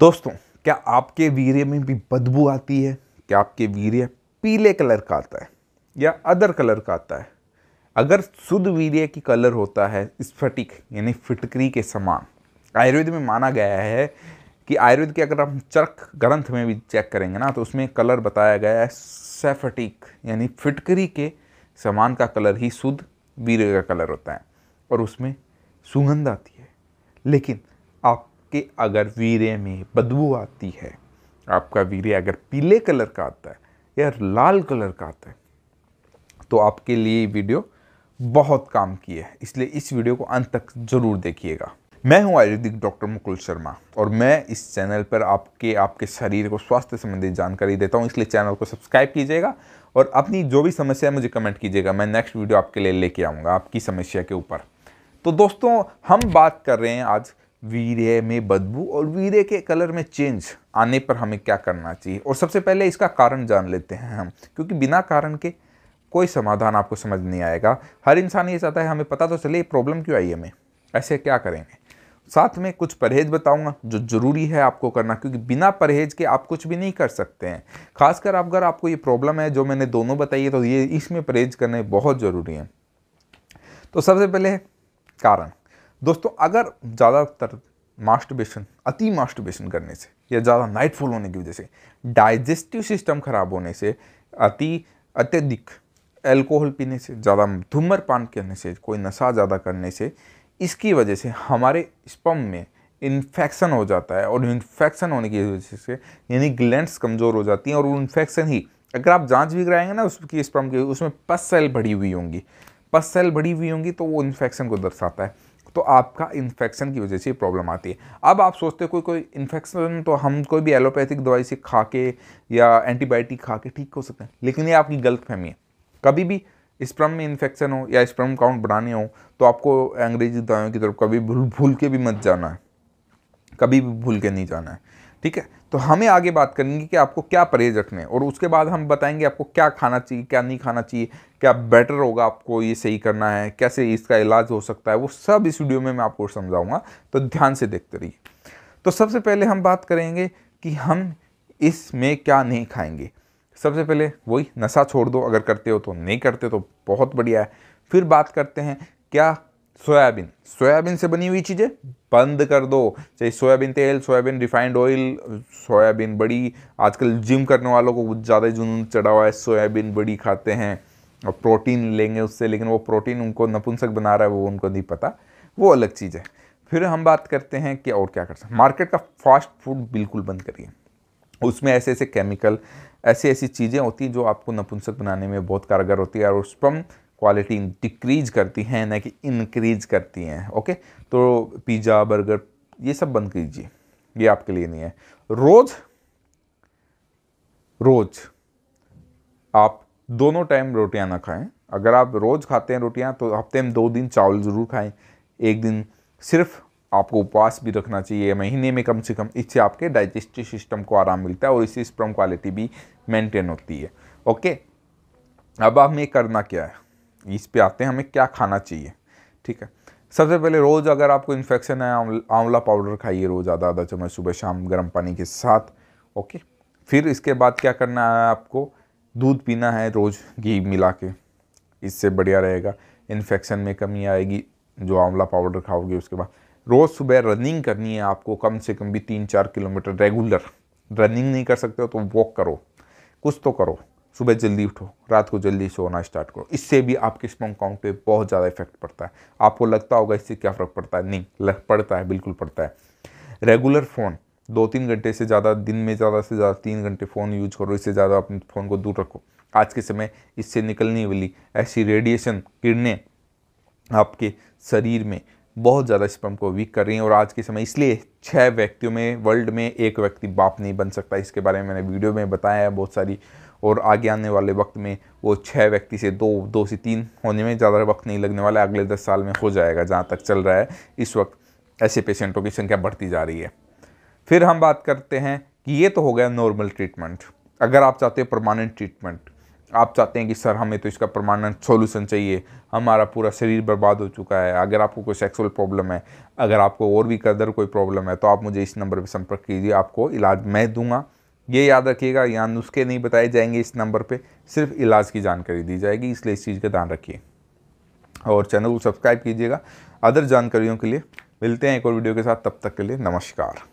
दोस्तों क्या आपके वीर्य में भी बदबू आती है क्या आपके वीर्य पीले कलर का आता है या अदर कलर का आता है अगर शुद्ध वीर्य की कलर होता है स्फटिक यानी फिटकरी के समान आयुर्वेद में माना गया है कि आयुर्वेद के अगर हम चरक ग्रंथ में भी चेक करेंगे ना तो उसमें कलर बताया गया है सेफटिक यानी फिटकरी के समान का कलर ही शुद्ध वीर्य का कलर होता है और उसमें सुगंध आती है लेकिन आप कि अगर वीरे में बदबू आती है आपका वीरे अगर पीले कलर का आता है या लाल कलर का आता है तो आपके लिए वीडियो बहुत काम की है इसलिए इस वीडियो को अंत तक ज़रूर देखिएगा मैं हूं आयुर्वेदिक डॉक्टर मुकुल शर्मा और मैं इस चैनल पर आपके आपके शरीर को स्वास्थ्य संबंधित जानकारी देता हूं इसलिए चैनल को सब्सक्राइब कीजिएगा और अपनी जो भी समस्या है मुझे कमेंट कीजिएगा मैं नेक्स्ट वीडियो आपके लिए लेके आऊँगा आपकी समस्या के ऊपर तो दोस्तों हम बात कर रहे हैं आज वीरे में बदबू और वीरे के कलर में चेंज आने पर हमें क्या करना चाहिए और सबसे पहले इसका कारण जान लेते हैं हम क्योंकि बिना कारण के कोई समाधान आपको समझ नहीं आएगा हर इंसान ये चाहता है हमें पता तो चले प्रॉब्लम क्यों आई है हमें ऐसे क्या करेंगे साथ में कुछ परहेज बताऊंगा जो ज़रूरी है आपको करना क्योंकि बिना परहेज के आप कुछ भी नहीं कर सकते हैं खासकर अगर आपको ये प्रॉब्लम है जो मैंने दोनों बताई है तो ये इसमें परहेज करने बहुत ज़रूरी है तो सबसे पहले कारण दोस्तों अगर ज़्यादातर मास्टरबेशन अति मास्टरबेशन करने से या ज़्यादा नाइटफुल होने की वजह से डाइजेस्टिव सिस्टम खराब होने से अति अत्यधिक अल्कोहल पीने से ज़्यादा धूम्रपान करने से कोई नशा ज़्यादा करने से इसकी वजह से हमारे स्पम में इन्फेक्शन हो जाता है और इन्फेक्शन होने की वजह से यानी ग्लैंड्स कमज़ोर हो जाती हैं और वो इन्फेक्शन ही अगर आप जांच भी कराएंगे ना उसकी स्पम की उसमें पस सेल बढ़ी हुई होंगी पस सेल बढ़ी हुई होंगी तो वो इन्फेक्शन को दर्शाता है तो आपका इन्फेक्शन की वजह से प्रॉब्लम आती है अब आप सोचते हो कोई कोई इन्फेक्शन तो हम कोई भी एलोपैथिक दवाई से खा के या एंटीबायोटिक खा के ठीक हो सकते हैं लेकिन ये आपकी गलत फहमी है कभी भी स्प्रम में इन्फेक्शन हो या स्प्रम काउंट बढ़ाने हो तो आपको अंग्रेजी दवाइयों की तरफ कभी भूल भूल के भी मत जाना है कभी भी भूल के नहीं जाना है ठीक है तो हमें आगे बात करेंगे कि आपको क्या परहेज रखने है और उसके बाद हम बताएंगे आपको क्या खाना चाहिए क्या नहीं खाना चाहिए क्या बेटर होगा आपको ये सही करना है कैसे इसका इलाज हो सकता है वो सब इस वीडियो में मैं आपको समझाऊंगा तो ध्यान से देखते रहिए तो सबसे पहले हम बात करेंगे कि हम इसमें क्या नहीं खाएंगे सबसे पहले वही नशा छोड़ दो अगर करते हो तो नहीं करते तो बहुत बढ़िया है फिर बात करते हैं क्या सोयाबीन सोयाबीन से बनी हुई चीज़ें बंद कर दो चाहे सोयाबीन तेल सोयाबीन रिफाइंड ऑयल सोयाबीन बड़ी आजकल जिम करने वालों को ज़्यादा जुनून चढ़ा हुआ है सोयाबीन बड़ी खाते हैं और प्रोटीन लेंगे उससे लेकिन वो प्रोटीन उनको नपुंसक बना रहा है वो उनको नहीं पता वो अलग चीज़ है फिर हम बात करते हैं कि और क्या कर सकते हैं मार्केट का फास्ट फूड बिल्कुल बंद करिए उसमें ऐसे ऐसे केमिकल ऐसी ऐसी चीज़ें होती हैं जो आपको नपुंसक बनाने में बहुत कारगर होती है और उस पर क्वालिटी डिक्रीज करती हैं ना कि इनक्रीज करती हैं ओके तो पिज़्ज़ा बर्गर ये सब बंद कीजिए ये आपके लिए नहीं है रोज़ रोज़ आप दोनों टाइम रोटियां ना खाएं अगर आप रोज़ खाते हैं रोटियां तो हफ्ते में दो दिन चावल ज़रूर खाएं एक दिन सिर्फ आपको उपवास भी रखना चाहिए महीने में कम से कम इससे आपके डाइजेस्टिव सिस्टम को आराम मिलता है और इससे स्प्रम क्वालिटी भी मेंटेन होती है ओके अब आप में करना क्या है इस पे आते हैं हमें क्या खाना चाहिए ठीक है सबसे पहले रोज़ अगर आपको इन्फेक्शन है आंवला पाउडर खाइए रोज़ आधा आधा चम्मच सुबह शाम गर्म पानी के साथ ओके फिर इसके बाद क्या करना है आपको दूध पीना है रोज़ घी मिला के इससे बढ़िया रहेगा इन्फेक्शन में कमी आएगी जो आंवला पाउडर खाओगे उसके बाद रोज़ सुबह रनिंग करनी है आपको कम से कम भी तीन चार किलोमीटर रेगुलर रनिंग नहीं कर सकते हो तो वॉक करो कुछ तो करो सुबह जल्दी उठो रात को जल्दी सोना स्टार्ट करो इससे भी आपके स्पम काउंट पे बहुत ज़्यादा इफेक्ट पड़ता है आपको लगता होगा इससे क्या फ़र्क पड़ता है नहीं लग पड़ता है बिल्कुल पड़ता है रेगुलर फ़ोन दो तीन घंटे से ज़्यादा दिन में ज़्यादा से ज़्यादा तीन घंटे फ़ोन यूज करो इससे ज़्यादा अपने फ़ोन को दूर रखो आज के समय इससे निकलने वाली ऐसी रेडिएशन किरणें आपके शरीर में बहुत ज़्यादा स्पम को वीक कर रही हैं और आज के समय इसलिए छः व्यक्तियों में वर्ल्ड में एक व्यक्ति बाप नहीं बन सकता इसके बारे में मैंने वीडियो में बताया है बहुत सारी और आगे आने वाले वक्त में वो छः व्यक्ति से दो दो से तीन होने में ज़्यादा वक्त नहीं लगने वाला अगले दस साल में हो जाएगा जहाँ तक चल रहा है इस वक्त ऐसे पेशेंटों की संख्या बढ़ती जा रही है फिर हम बात करते हैं कि ये तो हो गया नॉर्मल ट्रीटमेंट अगर आप चाहते हो परमानेंट ट्रीटमेंट आप चाहते हैं कि सर हमें तो इसका परमानेंट सोल्यूशन चाहिए हमारा पूरा शरीर बर्बाद हो चुका है अगर आपको कोई सेक्सुअल प्रॉब्लम है अगर आपको और भी कदर कोई प्रॉब्लम है तो आप मुझे इस नंबर पर संपर्क कीजिए आपको इलाज मैं दूंगा ये याद रखिएगा यहाँ नुस्खे नहीं बताए जाएंगे इस नंबर पे सिर्फ इलाज की जानकारी दी जाएगी इसलिए इस चीज़ का ध्यान रखिए और चैनल को सब्सक्राइब कीजिएगा अदर जानकारियों के लिए मिलते हैं एक और वीडियो के साथ तब तक के लिए नमस्कार